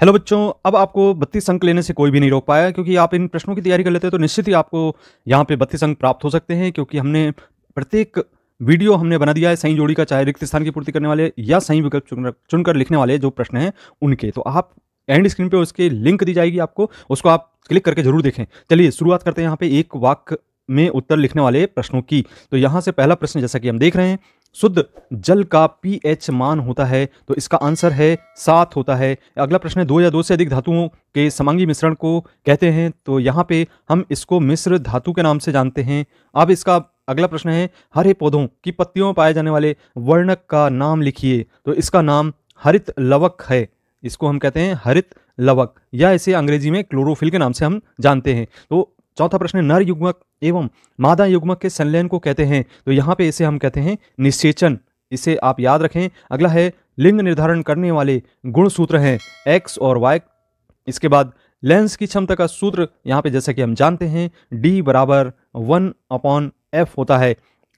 hello बच्चों अब आपको बत्तीस अंक लेने से कोई भी नहीं रोक पाया क्योंकि आप इन प्रश्नों की तैयारी कर लेते हैं तो निश्चित ही आपको यहाँ पे बत्तीस अंक प्राप्त हो सकते हैं क्योंकि हमने प्रत्येक वीडियो हमने बना दिया है सही जोड़ी का चाहे रिक्त स्थान की पूर्ति करने वाले या सही विकल्प चुनकर लिखने वाले जो प्रश्न हैं उनके तो आप एंड स्क्रीन पर उसके लिंक दी जाएगी आपको उसको आप क्लिक करके जरूर देखें चलिए शुरुआत करते हैं यहाँ पे एक वाक्य में उत्तर लिखने वाले प्रश्नों की तो यहाँ से पहला प्रश्न जैसा कि हम देख रहे हैं शुद्ध जल का पीएच मान होता है तो इसका आंसर है सात होता है अगला प्रश्न है दो या दो से अधिक धातुओं के समांगी मिश्रण को कहते हैं तो यहाँ पे हम इसको मिश्र धातु के नाम से जानते हैं अब इसका अगला प्रश्न है हरे पौधों की पत्तियों में पाए जाने वाले वर्णक का नाम लिखिए तो इसका नाम हरित लवक है इसको हम कहते हैं हरित लवक या इसे अंग्रेजी में क्लोरोफिल के नाम से हम जानते हैं तो चौथा प्रश्न नर युग्मक एवं मादा युग्मक के संलयन को कहते हैं तो यहाँ पे इसे हम कहते हैं निश्चेचन इसे आप याद रखें अगला है लिंग निर्धारण करने वाले गुण सूत्र हैं एक्स और वाई इसके बाद लेंस की क्षमता का सूत्र यहाँ पे जैसा कि हम जानते हैं डी बराबर वन अपॉन एफ होता है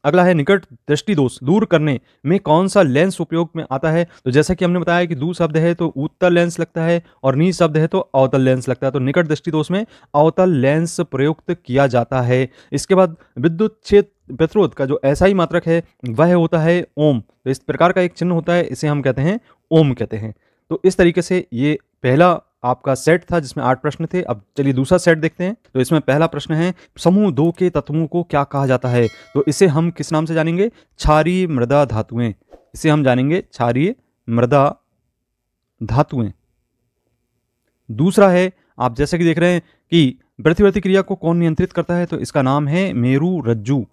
अगला है निकट दृष्टि दोष दूर करने में कौन सा लेंस उपयोग में आता है तो जैसा कि हमने बताया कि दू शब्द है तो उत्तर लेंस लगता है और नी शब्द है तो अवतल लेंस लगता है तो निकट दृष्टि दोष में अवतल लेंस प्रयुक्त किया जाता है इसके बाद विद्युत क्षेत्र प्रतिरोध का जो ऐसा ही मात्रक है वह होता है ओम तो इस प्रकार का एक चिन्ह होता है इसे हम कहते हैं ओम कहते हैं तो इस तरीके से ये पहला आपका सेट था जिसमें आठ प्रश्न थे अब चलिए दूसरा सेट देखते हैं तो इसमें पहला प्रश्न है समूह दो के तत्वों को क्या कहा जाता है तो इसे हम किस नाम से जानेंगे क्षारीय मृदा धातुएं इसे हम जानेंगे क्षारीय मृदा धातुएं दूसरा है आप जैसे कि देख रहे हैं कि प्रतिवर्ती क्रिया को कौन नियंत्रित करता है तो इसका नाम है मेरू रज्जू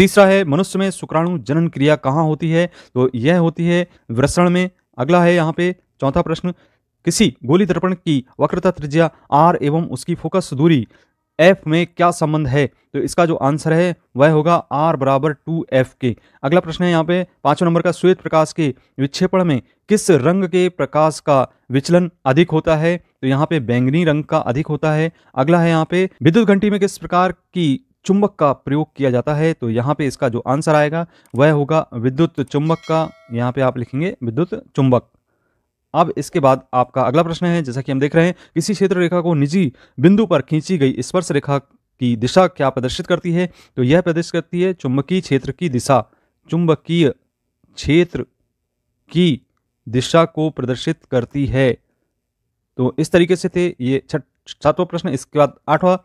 तीसरा है मनुष्य में शुक्राणु जनन क्रिया कहां होती है तो यह होती है वृषण में अगला है यहां पे चौथा प्रश्न किसी गोली दर्पण की वक्रता त्रिज्या आर एवं उसकी फोकस दूरी एफ में क्या संबंध है तो इसका जो आंसर है वह होगा आर बराबर टू एफ के अगला प्रश्न है यहाँ पे पांचवा नंबर का श्वेत प्रकाश के विक्षेपण में किस रंग के प्रकाश का विचलन अधिक होता है तो यहाँ पे बैंगनी रंग का अधिक होता है अगला है यहाँ पे विद्युत घंटी में किस प्रकार की चुंबक का प्रयोग किया जाता है तो यहाँ पे इसका जो आंसर आएगा वह होगा विद्युत चुंबक का यहाँ पे आप लिखेंगे विद्युत चुंबक अब इसके बाद आपका अगला प्रश्न है जैसा कि हम देख रहे हैं किसी क्षेत्र रेखा को निजी बिंदु पर खींची गई स्पर्श रेखा की दिशा क्या प्रदर्शित करती है तो यह प्रदर्शित करती है चुंबकीय क्षेत्र की दिशा चुंबकीय क्षेत्र की दिशा को प्रदर्शित करती है तो इस तरीके से थे ये सातवां प्रश्न इसके बाद आठवां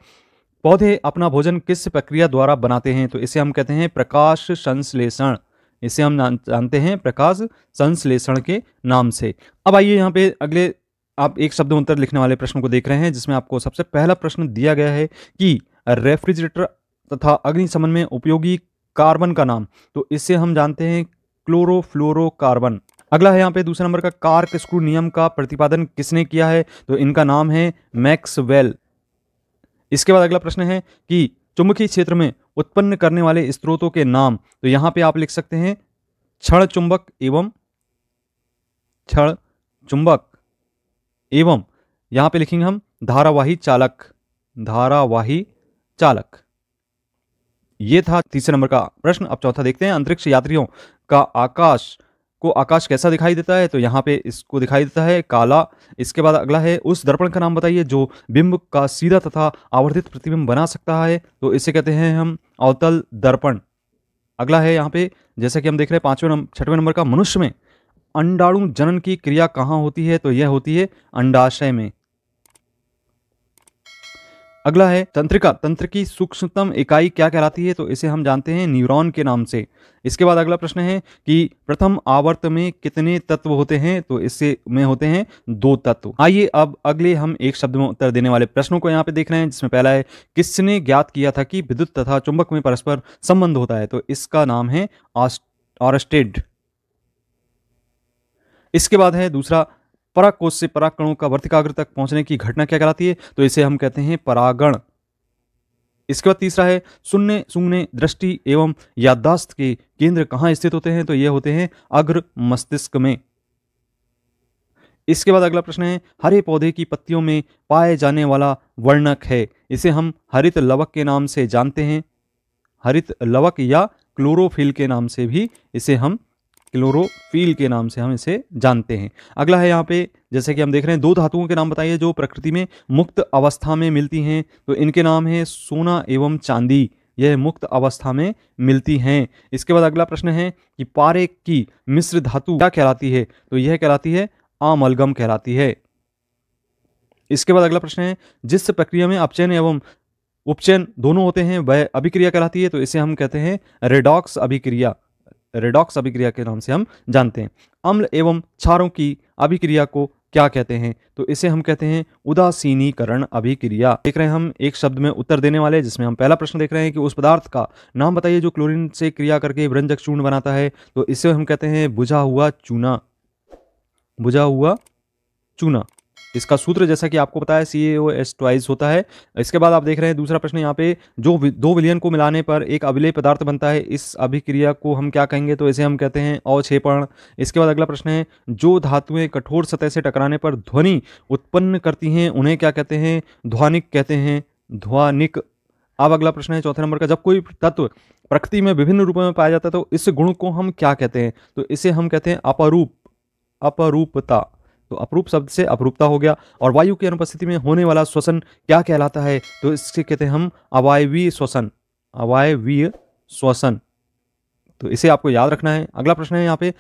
पौधे अपना भोजन किस प्रक्रिया द्वारा बनाते हैं तो इसे हम कहते हैं प्रकाश संश्लेषण इसे हम जानते हैं प्रकाश संश्लेषण के नाम से अब आइए यहाँ पे अगले आप एक शब्द उत्तर लिखने वाले प्रश्न को देख रहे हैं जिसमें आपको सबसे पहला प्रश्न दिया गया है कि रेफ्रिजरेटर तथा अग्निशमन में उपयोगी कार्बन का नाम तो इससे हम जानते हैं क्लोरोफ्लोरोकार्बन अगला है यहाँ पे दूसरे नंबर का कार्क स्क्रू नियम का प्रतिपादन किसने किया है तो इनका नाम है मैक्सवेल इसके बाद अगला प्रश्न है कि चुंबकीय क्षेत्र में उत्पन्न करने वाले स्त्रोतों के नाम तो यहां पे आप लिख सकते हैं क्षण चुंबक एवं क्षण चुंबक एवं यहां पे लिखेंगे हम धारावाही चालक धारावाही चालक ये था तीसरे नंबर का प्रश्न अब चौथा देखते हैं अंतरिक्ष यात्रियों का आकाश को आकाश कैसा दिखाई देता है तो यहाँ पे इसको दिखाई देता है काला इसके बाद अगला है उस दर्पण का नाम बताइए जो बिंब का सीधा तथा आवर्धित प्रतिबिंब बना सकता है तो इसे कहते हैं हम अवतल दर्पण अगला है यहाँ पे जैसा कि हम देख रहे हैं पांचवें नंबर छठवें नंबर का मनुष्य में अंडाणु जनन की क्रिया कहाँ होती है तो यह होती है अंडाशय में अगला है तंत्रिका तंत्र की सूक्ष्मतम इकाई क्या कहलाती है तो इसे हम जानते हैं न्यूरॉन के नाम से इसके बाद अगला प्रश्न है कि प्रथम आवर्त में कितने तत्व होते हैं तो इससे में होते हैं दो तत्व आइए अब अगले हम एक शब्द में उत्तर देने वाले प्रश्नों को यहाँ पे देख रहे हैं जिसमें पहला है किसने ज्ञात किया था कि विद्युत तथा चुंबक में परस्पर संबंध होता है तो इसका नाम है ऑरस्टेड इसके बाद है दूसरा पराकोष से पराकणों का वर्तिकाग्र तक पहुंचने की घटना क्या कहलाती है तो इसे हम कहते हैं परागण इसके बाद तीसरा है सुनने सुनने दृष्टि एवं याददाश्त के केंद्र कहां स्थित होते हैं तो यह होते हैं अग्र मस्तिष्क में इसके बाद अगला प्रश्न है हरे पौधे की पत्तियों में पाए जाने वाला वर्णक है इसे हम हरित लवक के नाम से जानते हैं हरित लवक या क्लोरोफिल के नाम से भी इसे हम क्लोरोफिल के नाम से हम इसे जानते हैं अगला है यहाँ पे जैसे कि हम देख रहे हैं दो धातुओं के नाम बताइए जो प्रकृति में मुक्त अवस्था में मिलती हैं तो इनके नाम हैं सोना एवं चांदी यह मुक्त अवस्था में मिलती हैं इसके बाद अगला प्रश्न है कि पारे की मिश्र धातु क्या कहलाती है तो यह कहलाती है आमलगम कहलाती है इसके बाद अगला प्रश्न है जिस प्रक्रिया में अपचयन एवं उपचयन दोनों होते हैं वह अभिक्रिया कहलाती है तो इसे हम कहते हैं रेडॉक्स अभिक्रिया रेडॉक्स अभिक्रिया के नाम से हम जानते हैं अम्ल एवं क्षारों की अभिक्रिया को क्या कहते हैं तो इसे हम कहते हैं उदासीनीकरण अभिक्रिया देख रहे हैं हम एक शब्द में उत्तर देने वाले जिसमें हम पहला प्रश्न देख रहे हैं कि उस पदार्थ का नाम बताइए जो क्लोरीन से क्रिया करके व्यंजक चूर्ण बनाता है तो इसे हम कहते हैं बुझा हुआ चूना बुझा हुआ चूना इसका सूत्र जैसा कि आपको पता है सी एस ट्वाइस होता है इसके बाद आप देख रहे हैं दूसरा प्रश्न यहाँ पे जो दो विलियन को मिलाने पर एक अभिलय पदार्थ बनता है इस अभिक्रिया को हम क्या कहेंगे तो इसे हम कहते हैं अवक्षेपण इसके बाद अगला प्रश्न है जो धातुएं कठोर सतह से टकराने पर ध्वनि उत्पन्न करती हैं उन्हें क्या कहते हैं ध्वनिक कहते हैं ध्वनिक अब अगला प्रश्न है चौथे नंबर का जब कोई तत्व प्रकृति में विभिन्न रूपों में पाया जाता है तो इस गुण को हम क्या कहते हैं तो इसे हम कहते हैं अपरूप अपरूपता तो अप्रूप शब्द से अपरूपता हो गया और वायु की अनुपस्थिति में होने वाला श्वसन क्या कहलाता है तो इसके कहते हैं हम अवायवीय श्वसन अवायवीय श्वसन तो इसे आपको याद रखना है अगला प्रश्न है यहाँ पे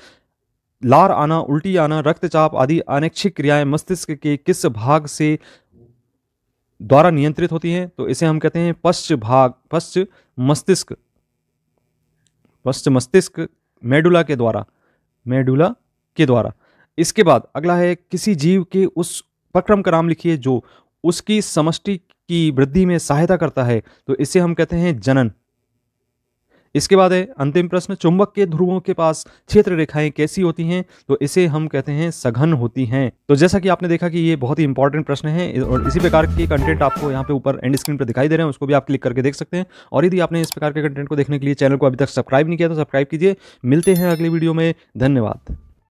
लार आना उल्टी आना रक्तचाप आदि अनैच्छिक क्रियाएं मस्तिष्क के किस भाग से द्वारा नियंत्रित होती हैं तो इसे हम कहते हैं पश्च भाग पश्च मस्तिष्क पश्च मस्तिष्क मेडुला के द्वारा मेडुला के द्वारा इसके बाद अगला है किसी जीव के उस उपक्रम का नाम लिखिए जो उसकी समष्टि की वृद्धि में सहायता करता है तो इसे हम कहते हैं जनन इसके बाद है अंतिम प्रश्न चुंबक के ध्रुवों के पास क्षेत्र रेखाएं कैसी होती हैं तो इसे हम कहते हैं सघन होती हैं तो जैसा कि आपने देखा कि ये बहुत ही इंपॉर्टेंट प्रश्न है और इसी प्रकार के कंटेंट आपको यहाँ पे ऊपर एंड स्क्रीन पर दिखाई दे रहे हैं उसको भी आप क्लिक करके देख सकते हैं और यदि आपने इस प्रकार के कंटेंट को देखने के लिए चैनल को अभी तक सब्सक्राइब नहीं किया तो सब्सक्राइब कीजिए मिलते हैं अगले वीडियो में धन्यवाद